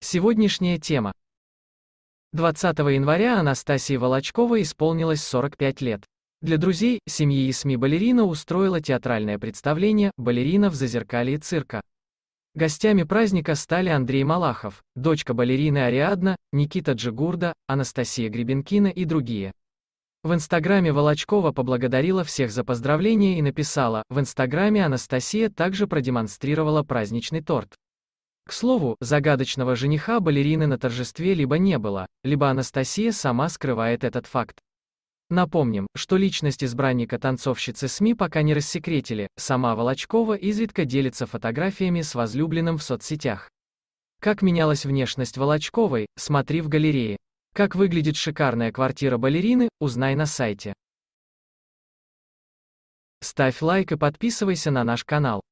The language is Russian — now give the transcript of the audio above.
Сегодняшняя тема. 20 января Анастасии Волочкова исполнилось 45 лет. Для друзей, семьи и СМИ балерина устроила театральное представление «Балерина в зазеркалье цирка». Гостями праздника стали Андрей Малахов, дочка балерины Ариадна, Никита Джигурда, Анастасия Гребенкина и другие. В Инстаграме Волочкова поблагодарила всех за поздравления и написала, в Инстаграме Анастасия также продемонстрировала праздничный торт. К слову, загадочного жениха балерины на торжестве либо не было, либо Анастасия сама скрывает этот факт. Напомним, что личность избранника танцовщицы СМИ пока не рассекретили, сама Волочкова изредка делится фотографиями с возлюбленным в соцсетях. Как менялась внешность Волочковой, смотри в галерее. Как выглядит шикарная квартира балерины, узнай на сайте. Ставь лайк и подписывайся на наш канал.